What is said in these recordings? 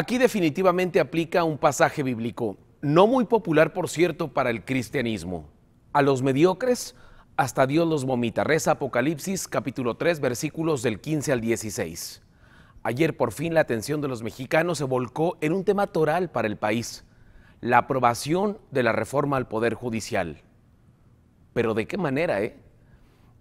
Aquí definitivamente aplica un pasaje bíblico, no muy popular por cierto para el cristianismo. A los mediocres hasta Dios los vomita. Reza Apocalipsis capítulo 3 versículos del 15 al 16. Ayer por fin la atención de los mexicanos se volcó en un tema toral para el país, la aprobación de la reforma al Poder Judicial. Pero ¿de qué manera, eh?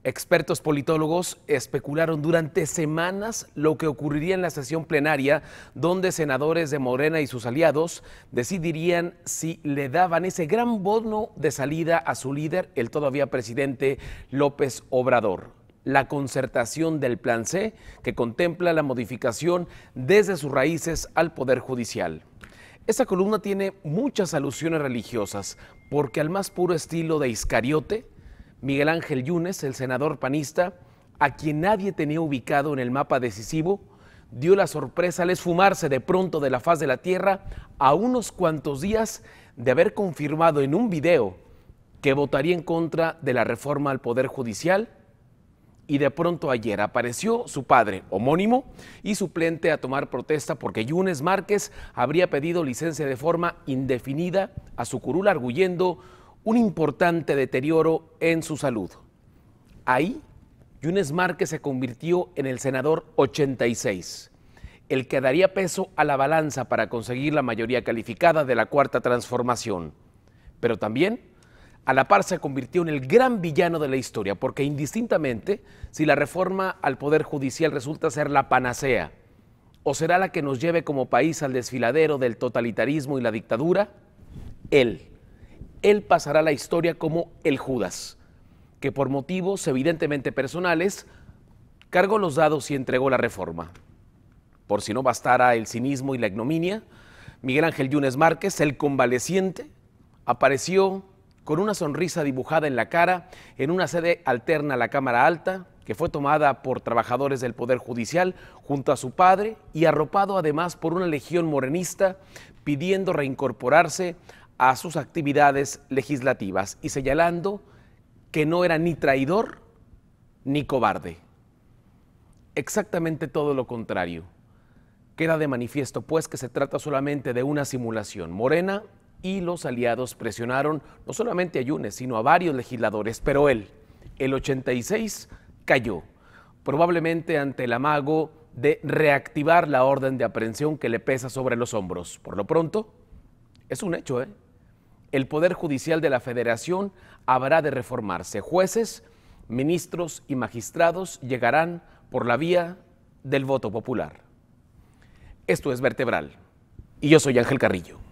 Expertos politólogos especularon durante semanas lo que ocurriría en la sesión plenaria, donde senadores de Morena y sus aliados decidirían si le daban ese gran bono de salida a su líder, el todavía presidente López Obrador. La concertación del Plan C, que contempla la modificación desde sus raíces al Poder Judicial. Esta columna tiene muchas alusiones religiosas, porque al más puro estilo de Iscariote, Miguel Ángel Yunes, el senador panista, a quien nadie tenía ubicado en el mapa decisivo, dio la sorpresa al esfumarse de pronto de la faz de la Tierra a unos cuantos días de haber confirmado en un video que votaría en contra de la reforma al Poder Judicial y de pronto ayer apareció su padre homónimo y suplente a tomar protesta porque Yunes Márquez habría pedido licencia de forma indefinida a su curul arguyendo un importante deterioro en su salud. Ahí, Yunes Márquez se convirtió en el senador 86, el que daría peso a la balanza para conseguir la mayoría calificada de la Cuarta Transformación. Pero también, a la par, se convirtió en el gran villano de la historia, porque indistintamente, si la reforma al Poder Judicial resulta ser la panacea, o será la que nos lleve como país al desfiladero del totalitarismo y la dictadura, él él pasará a la historia como el Judas, que por motivos evidentemente personales cargó los dados y entregó la reforma. Por si no bastara el cinismo y la ignominia, Miguel Ángel Yunes Márquez, el convaleciente, apareció con una sonrisa dibujada en la cara en una sede alterna a la Cámara Alta, que fue tomada por trabajadores del Poder Judicial junto a su padre y arropado además por una legión morenista pidiendo reincorporarse a sus actividades legislativas y señalando que no era ni traidor ni cobarde. Exactamente todo lo contrario. Queda de manifiesto pues que se trata solamente de una simulación. Morena y los aliados presionaron no solamente a Yunes, sino a varios legisladores, pero él, el 86, cayó, probablemente ante el amago de reactivar la orden de aprehensión que le pesa sobre los hombros. Por lo pronto, es un hecho, ¿eh? el Poder Judicial de la Federación habrá de reformarse. Jueces, ministros y magistrados llegarán por la vía del voto popular. Esto es Vertebral y yo soy Ángel Carrillo.